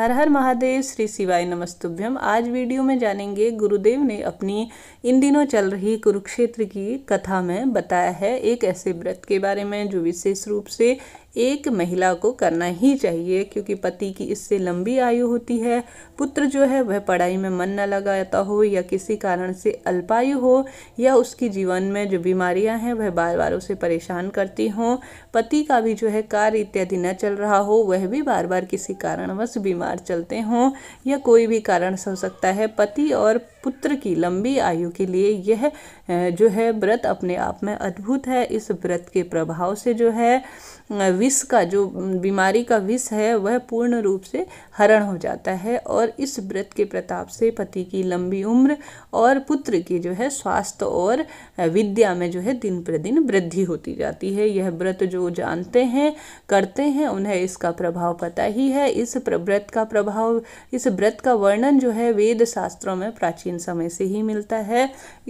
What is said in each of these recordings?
हर हर महादेव श्री शिवाय नमस्तुभ्यम आज वीडियो में जानेंगे गुरुदेव ने अपनी इन दिनों चल रही कुरुक्षेत्र की कथा में बताया है एक ऐसे व्रत के बारे में जो विशेष रूप से एक महिला को करना ही चाहिए क्योंकि पति की इससे लंबी आयु होती है पुत्र जो है वह पढ़ाई में मन न लगाता हो या किसी कारण से अल्पायु हो या उसकी जीवन में जो बीमारियां हैं वह बार बार उसे परेशान करती हों पति का भी जो है कार्य इत्यादि न चल रहा हो वह भी बार बार किसी कारणवश बीमार चलते हों या कोई भी कारण हो सकता है पति और पुत्र की लंबी आयु के लिए यह जो है व्रत अपने आप में अद्भुत है इस व्रत के प्रभाव से जो है विष का जो बीमारी का विष है वह पूर्ण रूप से हरण हो जाता है और इस व्रत के प्रताप से पति की लंबी उम्र और पुत्र की जो है स्वास्थ्य और विद्या में जो है दिन प्रतिदिन वृद्धि होती जाती है यह व्रत जो जानते हैं करते हैं उन्हें इसका प्रभाव पता ही है इस व्रत का प्रभाव इस व्रत का वर्णन जो है वेद शास्त्रों में प्राचीन समय से ही मिलता है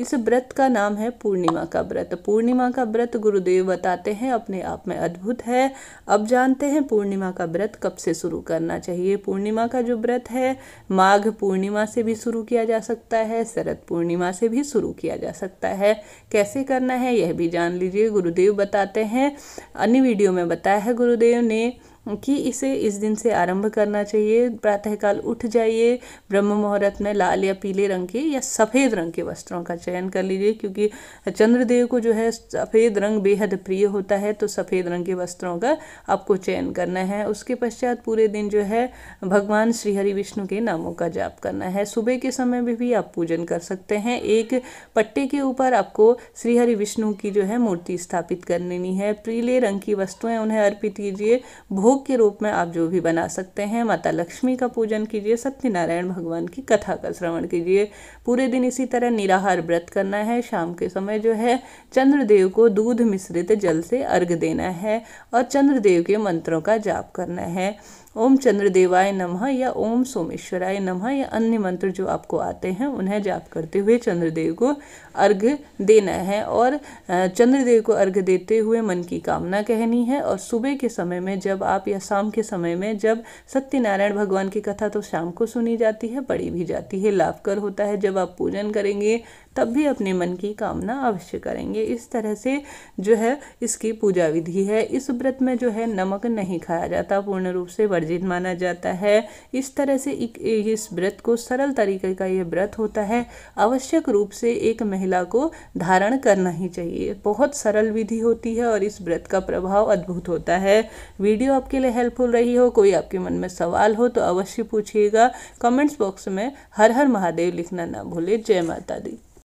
इस व्रत का नाम है पूर्णिमा का व्रत पूर्णिमा का व्रत गुरुदेव बताते हैं अपने आप में अद्भुत है अब जानते हैं पूर्णिमा का व्रत कब से शुरू करना चाहिए पूर्णिमा का जो व्रत है माघ पूर्णिमा से भी शुरू किया जा सकता है शरद पूर्णिमा से भी शुरू किया जा सकता है कैसे करना है यह भी जान लीजिए गुरुदेव बताते हैं अन्य वीडियो में बताया है गुरुदेव ने कि इसे इस दिन से आरंभ करना चाहिए प्रातःकाल उठ जाइए ब्रह्म मुहूर्त में लाल या पीले रंग के या सफ़ेद रंग के वस्त्रों का चयन कर लीजिए क्योंकि चंद्रदेव को जो है सफ़ेद रंग बेहद प्रिय होता है तो सफ़ेद रंग के वस्त्रों का आपको चयन करना है उसके पश्चात पूरे दिन जो है भगवान श्री हरि विष्णु के नामों का जाप करना है सुबह के समय में भी आप पूजन कर सकते हैं एक पट्टे के ऊपर आपको श्री हरि विष्णु की जो है मूर्ति स्थापित करनी है पीले रंग की वस्तुएं उन्हें अर्पित कीजिए भोग भोग के रूप में आप जो भी बना सकते हैं माता लक्ष्मी का पूजन कीजिए सत्यनारायण भगवान की कथा का श्रवण कीजिए पूरे दिन इसी तरह निराहार व्रत करना है शाम के समय जो है चंद्रदेव को दूध मिश्रित जल से अर्घ देना है और चंद्रदेव के मंत्रों का जाप करना है ओम चंद्रदेवाय नमः या ओम सोमेश्वराय नमः या अन्य मंत्र जो आपको आते हैं उन्हें जाप करते हुए चंद्रदेव को अर्घ देना है और चंद्रदेव को अर्घ देते हुए मन की कामना कहनी है और सुबह के समय में जब आप आप या शाम के समय में जब सत्यनारायण भगवान की कथा तो शाम को सुनी जाती है पढ़ी भी जाती है लाभकर होता है जब आप पूजन करेंगे तब भी अपने मन की कामना अवश्य करेंगे इस तरह से जो है इसकी पूजा विधि है इस व्रत में जो है नमक नहीं खाया जाता पूर्ण रूप से वर्जित माना जाता है इस तरह से एक, इस व्रत को सरल तरीके का यह व्रत होता है आवश्यक रूप से एक महिला को धारण करना ही चाहिए बहुत सरल विधि होती है और इस व्रत का प्रभाव अद्भुत होता है वीडियो आपके लिए हेल्पफुल रही हो कोई आपके मन में सवाल हो तो अवश्य पूछिएगा कमेंट्स बॉक्स में हर हर महादेव लिखना ना भूले जय माता दी